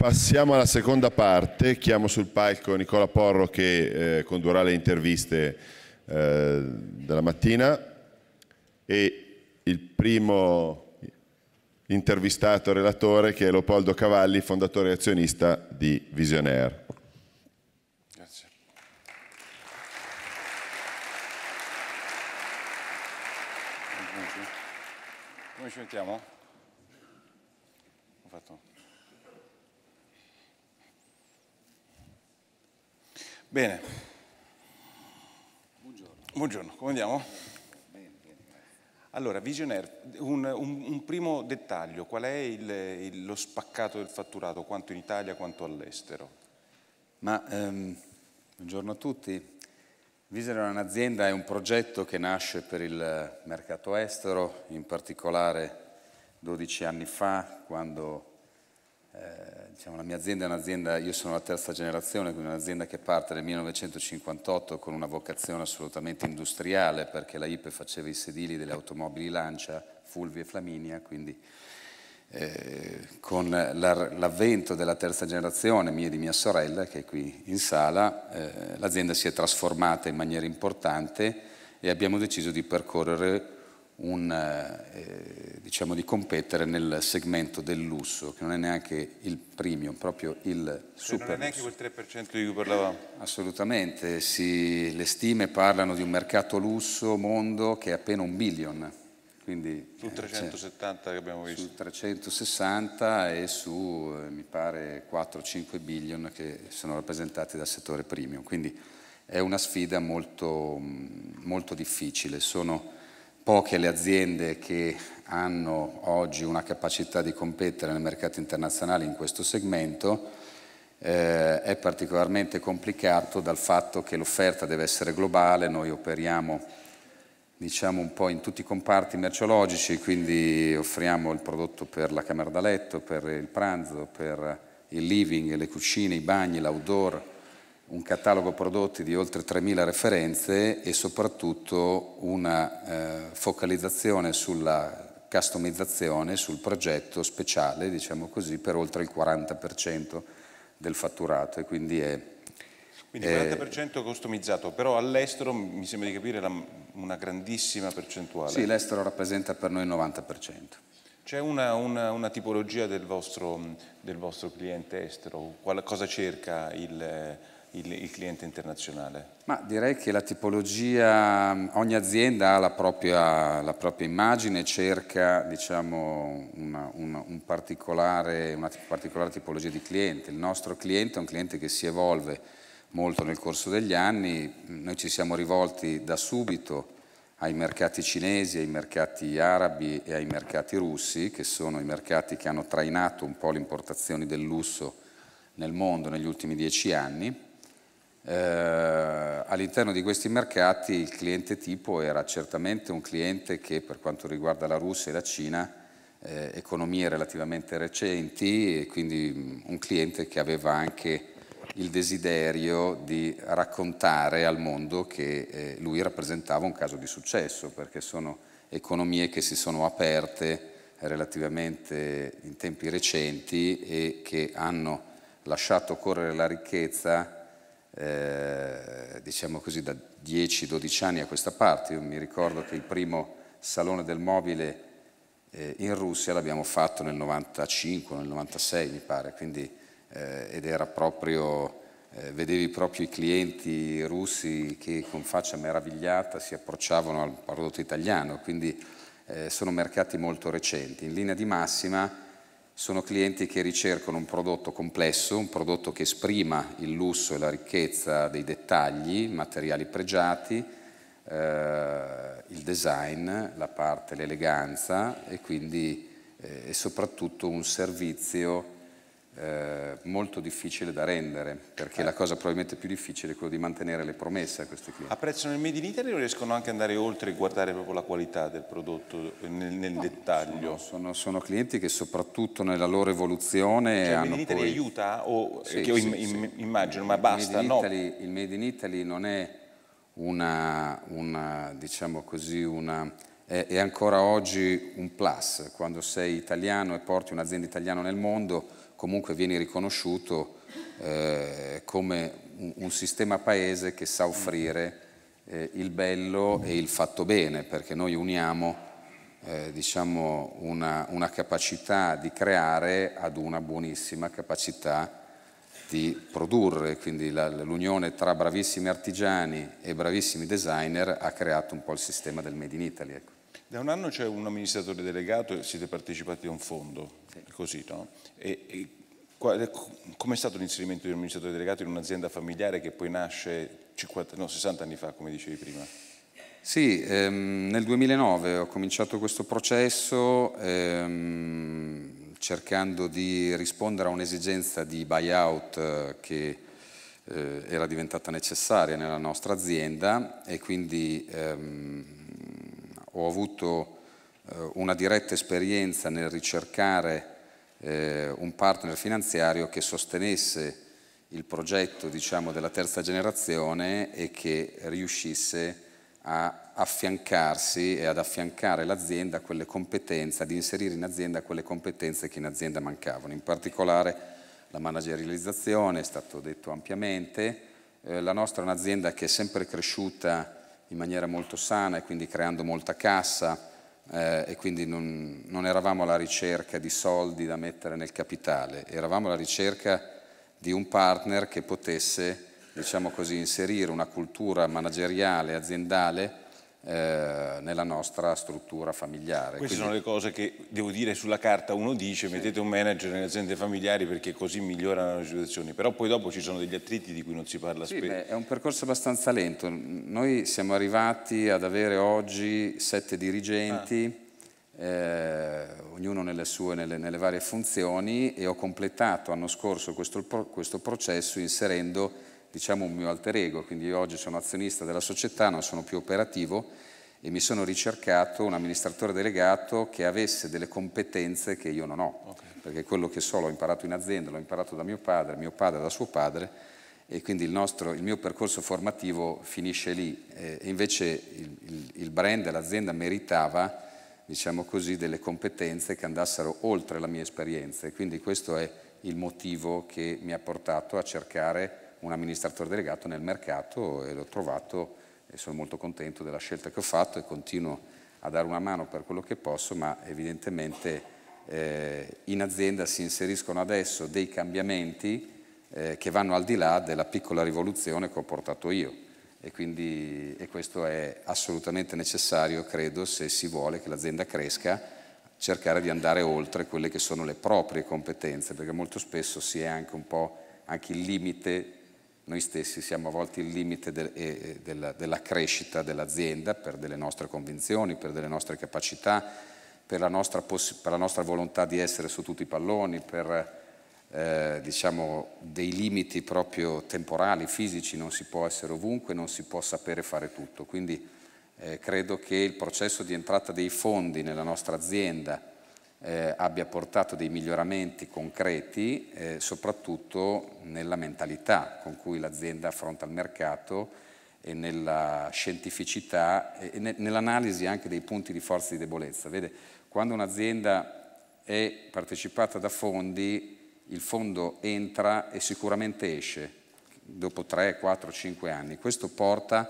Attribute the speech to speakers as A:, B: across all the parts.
A: Passiamo alla seconda parte, chiamo sul palco Nicola Porro che eh, condurrà le interviste eh, della mattina e il primo intervistato relatore che è Leopoldo Cavalli, fondatore e azionista di Visionaire. Grazie. Come ci mettiamo? Bene. Buongiorno. Buongiorno, come andiamo? allora, Visionaire, un, un, un, primo dettaglio, qual è il, il, lo spaccato del fatturato, quanto
B: in Italia quanto all'estero? Ma, ehm, buongiorno a tutti. Visionaire è un'azienda, è un progetto che nasce per il mercato estero, in particolare 12 anni fa, quando eh, diciamo, la mia azienda è un'azienda, io sono la terza generazione, quindi un'azienda che parte nel 1958 con una vocazione assolutamente industriale perché la IPE faceva i sedili delle automobili Lancia, Fulvia e Flaminia, quindi eh, con l'avvento della terza generazione mia e di mia sorella che è qui in sala, eh, l'azienda si è trasformata in maniera importante e abbiamo deciso di percorrere un, eh, eh, diciamo di competere nel segmento del lusso, che non è neanche il premium, proprio il super. Cioè non è neanche quel 3% di cui parlavamo. Assolutamente, sì, le stime parlano di un mercato lusso mondo che è appena un billion. Quindi, su 370 eh, cioè, che abbiamo visto. Su 360 e su, eh, mi pare, 4-5 billion che sono rappresentati dal settore premium. Quindi è una sfida molto, mm, molto difficile. Sono poche le aziende che hanno oggi una capacità di competere nel mercato internazionale in questo segmento, eh, è particolarmente complicato dal fatto che l'offerta deve essere globale, noi operiamo diciamo un po' in tutti i comparti merceologici, quindi offriamo il prodotto per la camera da letto, per il pranzo, per il living, le cucine, i bagni, l'outdoor, un catalogo prodotti di oltre 3.000 referenze e soprattutto una eh, focalizzazione sulla customizzazione, sul progetto speciale, diciamo così, per oltre il 40% del fatturato e quindi è... Quindi è,
A: 40% customizzato, però all'estero mi sembra di capire la, una grandissima percentuale. Sì,
B: l'estero rappresenta per noi il 90%.
A: C'è una, una, una, tipologia del vostro, del vostro cliente estero? Qual, cosa cerca il il, il, cliente internazionale?
B: Ma direi che la tipologia, ogni azienda ha la propria, la propria immagine, cerca diciamo, una, una, un particolare, una particolare tipologia di cliente. Il nostro cliente è un cliente che si evolve molto nel corso degli anni, noi ci siamo rivolti da subito ai mercati cinesi, ai mercati arabi e ai mercati russi, che sono i mercati che hanno trainato un po' le importazioni del lusso nel mondo negli ultimi dieci anni eh, all'interno di questi mercati il cliente tipo era certamente un cliente che per quanto riguarda la Russia e la Cina, eh, economie relativamente recenti e quindi mm, un cliente che aveva anche il desiderio di raccontare al mondo che eh, lui rappresentava un caso di successo, perché sono economie che si sono aperte relativamente in tempi recenti e che hanno lasciato correre la ricchezza eh, diciamo così, da 10-12 anni a questa parte. Io mi ricordo che il primo salone del mobile eh, in Russia l'abbiamo fatto nel 95, nel 96 mi pare, quindi, eh, ed era proprio, eh, vedevi proprio i clienti russi che con faccia meravigliata si approcciavano al prodotto italiano, quindi eh, sono mercati molto recenti. In linea di massima sono clienti che ricercano un prodotto complesso, un prodotto che esprima il lusso e la ricchezza dei dettagli, materiali pregiati, eh, il design, la parte, l'eleganza e quindi eh, soprattutto un servizio eh, molto difficile da rendere, perché eh. la cosa probabilmente più difficile è quello di mantenere le promesse a questi clienti.
A: Apprezzano il Made in Italy o riescono anche ad andare oltre e guardare proprio la qualità del prodotto nel, nel
B: no, dettaglio? Sono, sono, sono, clienti che soprattutto nella loro evoluzione cioè, hanno Il Made in Italy poi... aiuta? O, sì, che io sì, sì. immagino, ma basta, il Made, Italy, no. il Made in Italy non è una, una diciamo così, una è ancora oggi un plus, quando sei italiano e porti un'azienda italiana nel mondo comunque viene riconosciuto eh, come un, un, sistema paese che sa offrire eh, il bello e il fatto bene, perché noi uniamo eh, diciamo una, una, capacità di creare ad una buonissima capacità di produrre, quindi la, l'unione tra bravissimi artigiani e bravissimi designer ha creato un po' il sistema del Made in Italy. Ecco. Da un anno c'è un amministratore
A: delegato e siete partecipati a un fondo, sì. così, no? E, e ecco, come è stato l'inserimento di un amministratore delegato in un'azienda familiare che poi nasce 50, no, 60 anni fa, come dicevi prima?
B: Sì, ehm, nel 2009 ho cominciato questo processo ehm, cercando di rispondere a un'esigenza di buyout eh, che eh, era diventata necessaria nella nostra azienda e quindi ehm, ho avuto eh, una diretta esperienza nel ricercare eh, un partner finanziario che sostenesse il progetto diciamo, della terza generazione e che riuscisse a affiancarsi e ad affiancare l'azienda a quelle competenze, ad inserire in azienda quelle competenze che in azienda mancavano, in particolare la managerializzazione, è stato detto ampiamente, eh, la nostra è un'azienda che è sempre cresciuta in maniera molto sana e quindi creando molta cassa eh, e quindi non, non, eravamo alla ricerca di soldi da mettere nel capitale, eravamo alla ricerca di un partner che potesse, diciamo così, inserire una cultura manageriale, aziendale, eh, nella nostra struttura familiare. Queste Quindi, sono
A: le cose che, devo dire, sulla carta uno dice sì. mettete un manager nelle aziende familiari perché così migliorano
B: le situazioni, però poi dopo ci sono degli attriti di cui non si parla sì, spesso. Beh, è un percorso abbastanza lento, noi siamo arrivati ad avere oggi sette dirigenti, ah. eh, ognuno nelle sue, nelle, nelle, varie funzioni e ho completato l'anno scorso questo, questo processo inserendo diciamo un mio alter ego, quindi io oggi sono azionista della società, non sono più operativo e mi sono ricercato un amministratore delegato che avesse delle competenze che io non ho, okay. perché quello che so l'ho imparato in azienda, l'ho imparato da mio padre, mio padre da suo padre e quindi il, nostro, il mio percorso formativo finisce lì. Eh, invece il, il, il brand, l'azienda meritava diciamo così, delle competenze che andassero oltre la mia esperienza e quindi questo è il motivo che mi ha portato a cercare un amministratore delegato nel mercato e l'ho trovato e sono molto contento della scelta che ho fatto e continuo a dare una mano per quello che posso, ma evidentemente eh, in azienda si inseriscono adesso dei cambiamenti eh, che vanno al di là della piccola rivoluzione che ho portato io e quindi e questo è assolutamente necessario, credo, se si vuole che l'azienda cresca, cercare di andare oltre quelle che sono le proprie competenze, perché molto spesso si è anche un po' anche il limite noi stessi siamo a volte il limite del, eh, della, della crescita dell'azienda per delle nostre convinzioni, per delle nostre capacità, per la nostra, per la nostra volontà di essere su tutti i palloni, per eh, diciamo, dei limiti proprio temporali, fisici, non si può essere ovunque, non si può sapere fare tutto. Quindi eh, credo che il processo di entrata dei fondi nella nostra azienda, eh, abbia portato dei miglioramenti concreti, eh, soprattutto nella mentalità con cui l'azienda affronta il mercato e nella scientificità e ne, nell'analisi anche dei punti di forza e di debolezza. Vede, quando un'azienda è partecipata da fondi, il fondo entra e sicuramente esce dopo 3, 4, 5 anni. Questo porta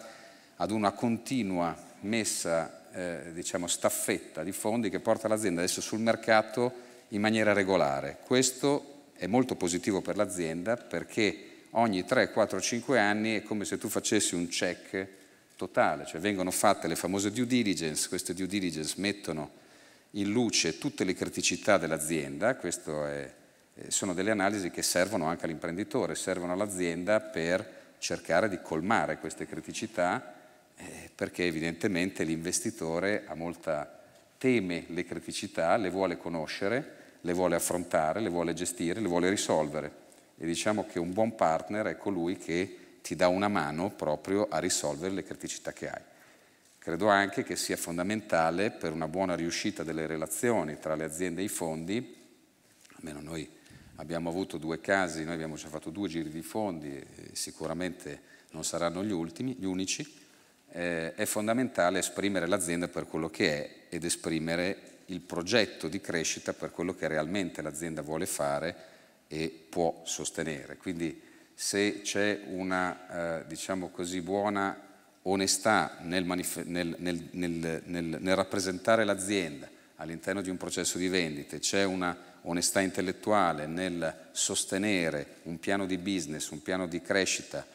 B: ad una continua messa eh, diciamo, staffetta di fondi che porta l'azienda adesso sul mercato in maniera regolare. Questo è molto positivo per l'azienda perché ogni 3, 4, 5 anni è come se tu facessi un check totale, cioè vengono fatte le famose due diligence, queste due diligence mettono in luce tutte le criticità dell'azienda, queste eh, sono delle analisi che servono anche all'imprenditore, servono all'azienda per cercare di colmare queste criticità eh, perché evidentemente l'investitore molta, teme le criticità, le vuole conoscere, le vuole affrontare, le vuole gestire, le vuole risolvere. E diciamo che un buon partner è colui che ti dà una mano proprio a risolvere le criticità che hai. Credo anche che sia fondamentale per una buona riuscita delle relazioni tra le aziende e i fondi, almeno noi abbiamo avuto due casi, noi abbiamo già fatto due giri di fondi, sicuramente non saranno gli ultimi, gli unici, eh, è fondamentale esprimere l'azienda per quello che è ed esprimere il progetto di crescita per quello che realmente l'azienda vuole fare e può sostenere. Quindi se c'è una, eh, diciamo così, buona onestà nel, nel, nel, nel rappresentare l'azienda all'interno di un processo di vendite, c'è una onestà intellettuale nel sostenere un piano di business, un piano di crescita,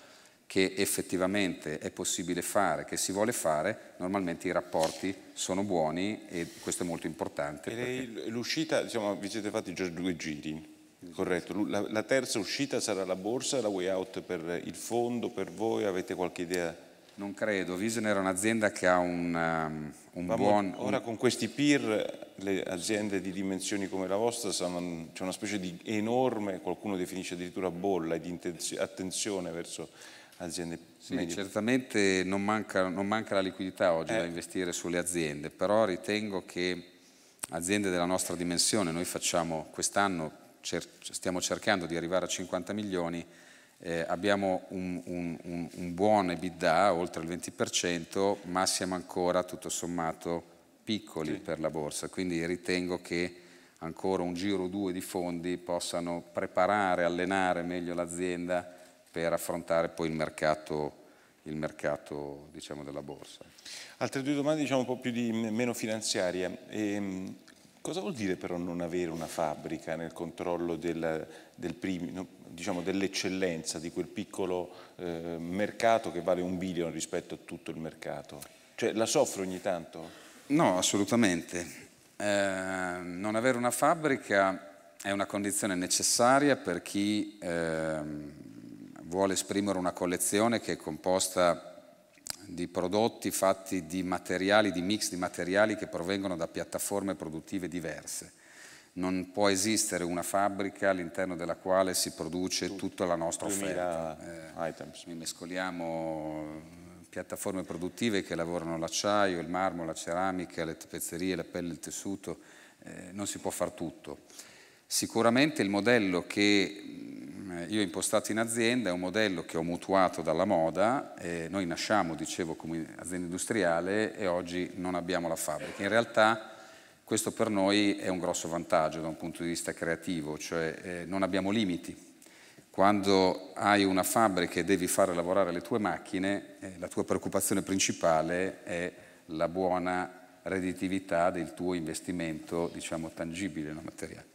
B: che effettivamente è possibile fare, che si vuole fare, normalmente i rapporti sono buoni e questo è molto importante. Perché... L'uscita,
A: diciamo, vi siete fatti già due giri, corretto. La, la, terza uscita sarà la borsa, la way out per il fondo, per voi, avete qualche idea? Non credo, Vision era un'azienda che ha un, um, un buon... Ora un... con questi peer le aziende di dimensioni come la vostra c'è una specie di enorme, qualcuno definisce
B: addirittura bolla di attenzione verso aziende sì, medie? Certamente non manca, non manca, la liquidità oggi eh. da investire sulle aziende, però ritengo che aziende della nostra dimensione, noi facciamo quest'anno, cer stiamo cercando di arrivare a 50 milioni, eh, abbiamo un, un, un, un buon EBITDA, oltre il 20%, ma siamo ancora tutto sommato piccoli sì. per la borsa, quindi ritengo che ancora un giro o due di fondi possano preparare, allenare meglio l'azienda per affrontare poi il mercato il mercato diciamo, della borsa.
A: Altre due domande diciamo, un po' più di, meno finanziarie. E, ehm, cosa vuol dire però non avere una fabbrica nel controllo del, del diciamo, dell'eccellenza di quel piccolo eh, mercato che vale un billion rispetto a tutto il mercato? Cioè la soffre ogni tanto?
B: No, assolutamente. Eh, non avere una fabbrica è una condizione necessaria per chi eh, vuole esprimere una collezione che è composta di prodotti fatti di materiali, di mix di materiali che provengono da piattaforme produttive diverse. Non può esistere una fabbrica all'interno della quale si produce tutta la nostra offerta. Eh, mescoliamo piattaforme produttive che lavorano l'acciaio, il marmo, la ceramica, le tappezzerie, la pelle, il tessuto, eh, non si può far tutto. Sicuramente il modello che eh, io ho impostato in azienda, è un modello che ho mutuato dalla moda, noi nasciamo, dicevo, come azienda industriale e oggi non abbiamo la fabbrica. In realtà questo per noi è un grosso vantaggio da un punto di vista creativo, cioè eh, non abbiamo limiti. Quando hai una fabbrica e devi fare lavorare le tue macchine, eh, la tua preoccupazione principale è la buona redditività del tuo investimento, diciamo, tangibile, non materiale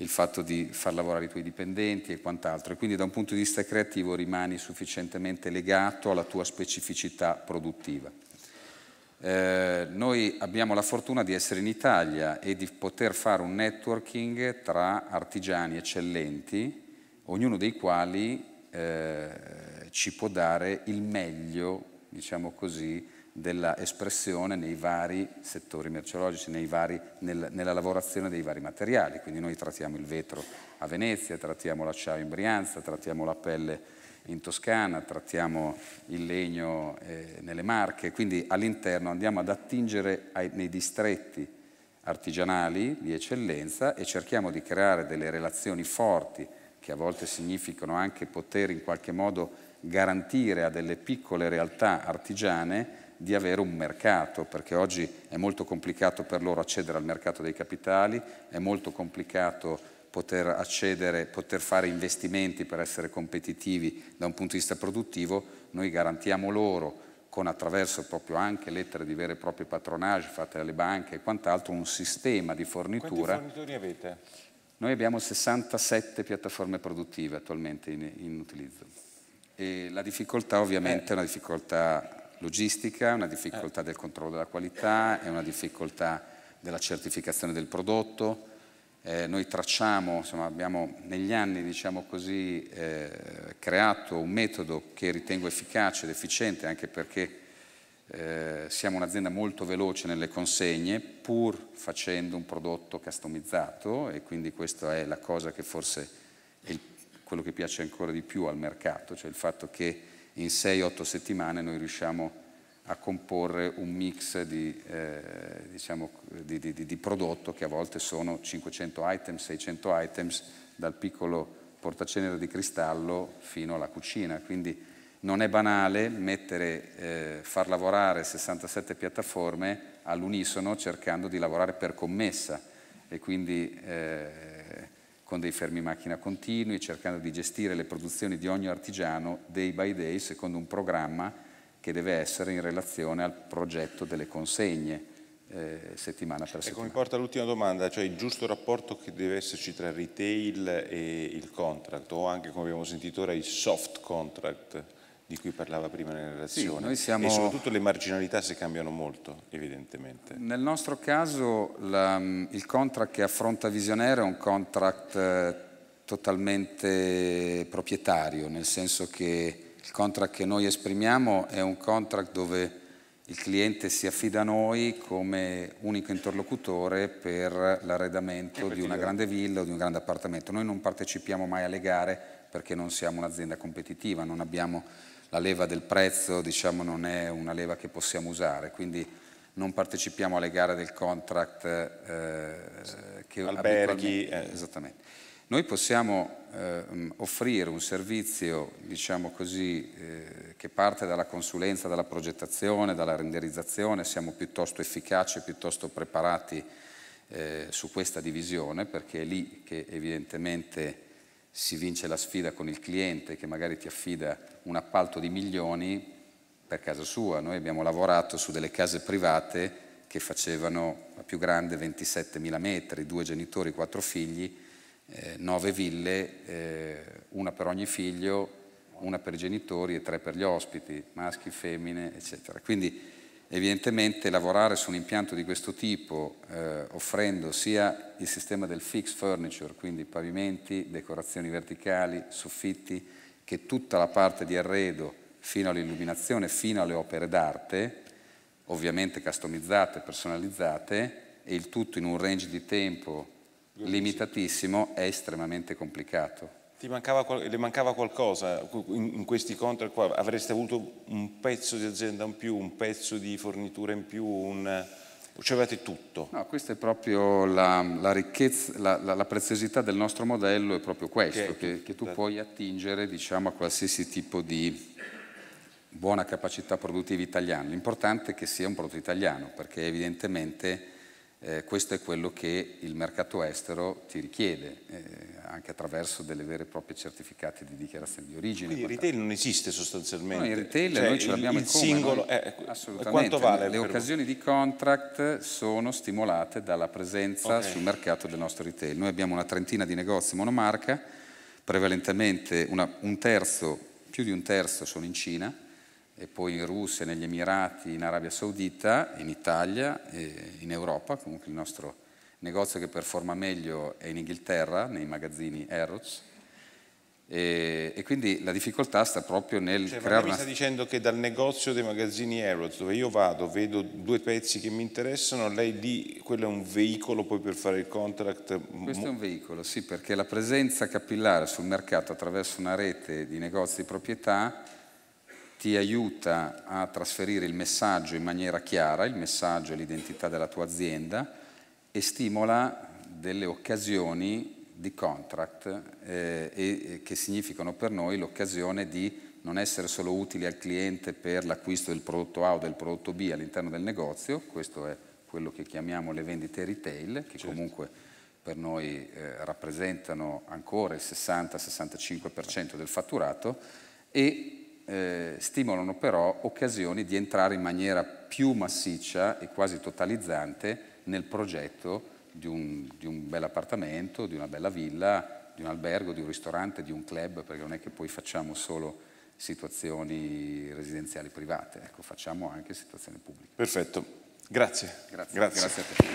B: il fatto di far lavorare i tuoi dipendenti e quant'altro. E quindi da un punto di vista creativo rimani sufficientemente legato alla tua specificità produttiva. Eh, noi abbiamo la fortuna di essere in Italia e di poter fare un networking tra artigiani eccellenti, ognuno dei quali eh, ci può dare il meglio, diciamo così, dell'espressione nei vari settori merceologici, vari, nel, nella lavorazione dei vari materiali. Quindi noi trattiamo il vetro a Venezia, trattiamo l'acciaio in Brianza, trattiamo la pelle in Toscana, trattiamo il legno eh, nelle Marche, quindi all'interno andiamo ad attingere ai, nei distretti artigianali di eccellenza e cerchiamo di creare delle relazioni forti che a volte significano anche poter in qualche modo garantire a delle piccole realtà artigiane di avere un mercato, perché oggi è molto complicato per loro accedere al mercato dei capitali, è molto complicato poter accedere, poter fare investimenti per essere competitivi da un punto di vista produttivo, noi garantiamo loro con attraverso proprio anche lettere di vero e proprio patronage fatte dalle banche e quant'altro, un sistema di fornitura. Quanti fornitori avete? Noi abbiamo 67 piattaforme produttive attualmente in, in utilizzo. E la difficoltà ovviamente eh. è una difficoltà logistica, una difficoltà del controllo della qualità, è una difficoltà della certificazione del prodotto. Eh, noi tracciamo, insomma, abbiamo negli anni diciamo così, eh, creato un metodo che ritengo efficace ed efficiente anche perché eh, siamo un'azienda molto veloce nelle consegne pur facendo un prodotto customizzato e quindi questa è la cosa che forse è il, quello che piace ancora di più al mercato, cioè il fatto che in 6-8 settimane noi riusciamo a comporre un mix di, eh, diciamo, di, di, di, prodotto che a volte sono 500 items, 600 items, dal piccolo portacenere di cristallo fino alla cucina. Quindi non è banale mettere, eh, far lavorare 67 piattaforme all'unisono cercando di lavorare per commessa e quindi eh, con dei fermi macchina continui, cercando di gestire le produzioni di ogni artigiano day by day secondo un programma che deve essere in relazione al progetto delle consegne eh, settimana per settimana. Ecco, mi porta l'ultima
A: domanda, cioè il giusto rapporto che deve esserci tra retail e il contract o anche come abbiamo sentito ora il soft contract di cui parlava prima nella relazione sì, siamo... e soprattutto le marginalità si cambiano molto evidentemente.
B: Nel nostro caso la, mm, il contract che affronta Visionaire è un contract eh, totalmente proprietario, nel senso che il contract che noi esprimiamo è un contract dove il cliente si affida a noi come unico interlocutore per l'arredamento di una grande villa o di un grande appartamento. Noi non partecipiamo mai alle gare perché non siamo un'azienda competitiva, non abbiamo la leva del prezzo diciamo, non è una leva che possiamo usare, quindi non partecipiamo alle gare del contract eh, che alberghi. Eh. Esattamente. Noi possiamo eh, mm, offrire un servizio, diciamo così, eh, che parte dalla consulenza, dalla progettazione, dalla renderizzazione, siamo piuttosto efficaci, e piuttosto preparati eh, su questa divisione, perché è lì che evidentemente si vince la sfida con il cliente che magari ti affida un appalto di milioni per casa sua. Noi abbiamo lavorato su delle case private che facevano la più grande 27.000 metri, due genitori, quattro figli, eh, nove ville, eh, una per ogni figlio, una per i genitori e tre per gli ospiti, maschi, femmine, eccetera. Quindi Evidentemente lavorare su un impianto di questo tipo eh, offrendo sia il sistema del fixed furniture, quindi pavimenti, decorazioni verticali, soffitti, che tutta la parte di arredo fino all'illuminazione, fino alle opere d'arte, ovviamente customizzate, personalizzate, e il tutto in un range di tempo limitatissimo, è estremamente complicato
A: mancava, le mancava qualcosa in, in, questi contract qua? Avreste avuto un pezzo di azienda in più, un pezzo di fornitura
B: in più, un, cioè avete tutto? No, questa è proprio la, la ricchezza, la, la, la, preziosità del nostro modello è proprio questo, okay. che, che, tu puoi attingere diciamo, a qualsiasi tipo di buona capacità produttiva italiana. L'importante è che sia un prodotto italiano, perché evidentemente eh, questo è quello che il mercato estero ti richiede, eh, anche attraverso delle vere e proprie certificati di dichiarazione di origine. Quindi il retail non esiste sostanzialmente. No, il retail cioè, noi ce l'abbiamo in come, singolo, noi, eh, assolutamente. Quanto vale? Le occasioni di contract sono stimolate dalla presenza okay. sul mercato del nostro retail. Noi abbiamo una trentina di negozi monomarca, prevalentemente una, un terzo, più di un terzo sono in Cina, e poi in Russia, negli Emirati, in Arabia Saudita, in Italia, e in Europa, comunque il nostro negozio che performa meglio è in Inghilterra, nei magazzini Harrods. E, e, quindi la difficoltà sta proprio nel cioè, creare. Mi sta una... dicendo che dal negozio dei magazzini
A: Harrods, dove io vado, vedo due pezzi che mi interessano, lei lì quello è un veicolo poi per
B: fare il contract? Questo è un veicolo, sì, perché la presenza capillare sul mercato attraverso una rete di negozi di proprietà ti aiuta a trasferire il messaggio in maniera chiara, il messaggio e l'identità della tua azienda e stimola delle occasioni di contract eh, e, che significano per noi l'occasione di non essere solo utili al cliente per l'acquisto del prodotto A o del prodotto B all'interno del negozio, questo è quello che chiamiamo le vendite retail, che certo. comunque per noi eh, rappresentano ancora il 60-65% del fatturato, e eh, stimolano però occasioni di entrare in maniera più massiccia e quasi totalizzante nel progetto di un, di un bel appartamento, di una bella villa, di un albergo, di un ristorante, di un club, perché non è che poi facciamo solo situazioni residenziali private, ecco, facciamo anche situazioni pubbliche. Perfetto, grazie. Grazie, grazie. grazie a te.